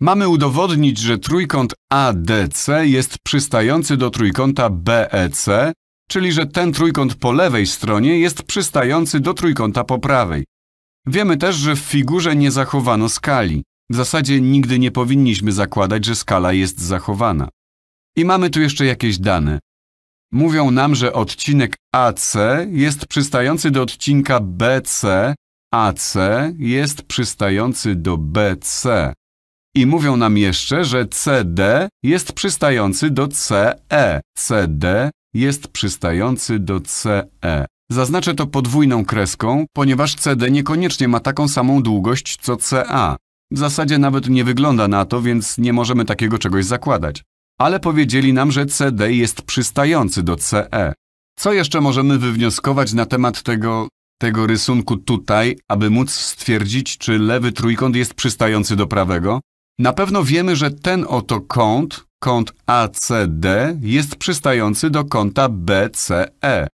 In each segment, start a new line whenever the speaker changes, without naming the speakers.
Mamy udowodnić, że trójkąt ADC jest przystający do trójkąta BEC, czyli że ten trójkąt po lewej stronie jest przystający do trójkąta po prawej. Wiemy też, że w figurze nie zachowano skali. W zasadzie nigdy nie powinniśmy zakładać, że skala jest zachowana. I mamy tu jeszcze jakieś dane. Mówią nam, że odcinek AC jest przystający do odcinka BC, AC jest przystający do BC. I mówią nam jeszcze, że CD jest przystający do CE. CD jest przystający do CE. Zaznaczę to podwójną kreską, ponieważ CD niekoniecznie ma taką samą długość co CA. W zasadzie nawet nie wygląda na to, więc nie możemy takiego czegoś zakładać. Ale powiedzieli nam, że CD jest przystający do CE. Co jeszcze możemy wywnioskować na temat tego, tego rysunku tutaj, aby móc stwierdzić, czy lewy trójkąt jest przystający do prawego? Na pewno wiemy, że ten oto kąt, kąt ACD, jest przystający do kąta BCE.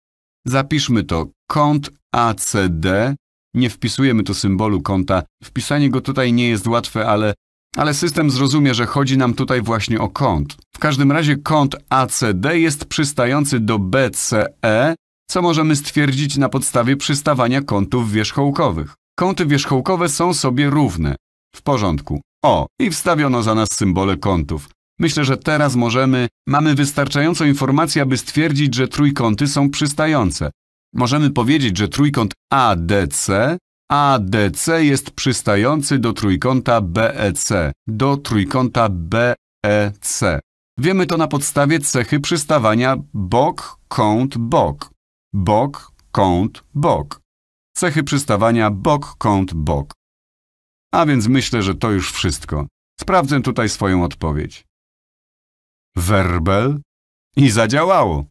Zapiszmy to kąt ACD. Nie wpisujemy tu symbolu kąta. Wpisanie go tutaj nie jest łatwe, ale, ale system zrozumie, że chodzi nam tutaj właśnie o kąt. W każdym razie kąt ACD jest przystający do BCE, co możemy stwierdzić na podstawie przystawania kątów wierzchołkowych. Kąty wierzchołkowe są sobie równe. W porządku. O, i wstawiono za nas symbole kątów. Myślę, że teraz możemy, mamy wystarczająco informacji, aby stwierdzić, że trójkąty są przystające. Możemy powiedzieć, że trójkąt ADC, ADC jest przystający do trójkąta BEC, do trójkąta BEC. Wiemy to na podstawie cechy przystawania bok, kąt, bok. Bok, kąt, bok. Cechy przystawania bok, kąt, bok. A więc myślę, że to już wszystko. Sprawdzę tutaj swoją odpowiedź. Werbel? I zadziałało.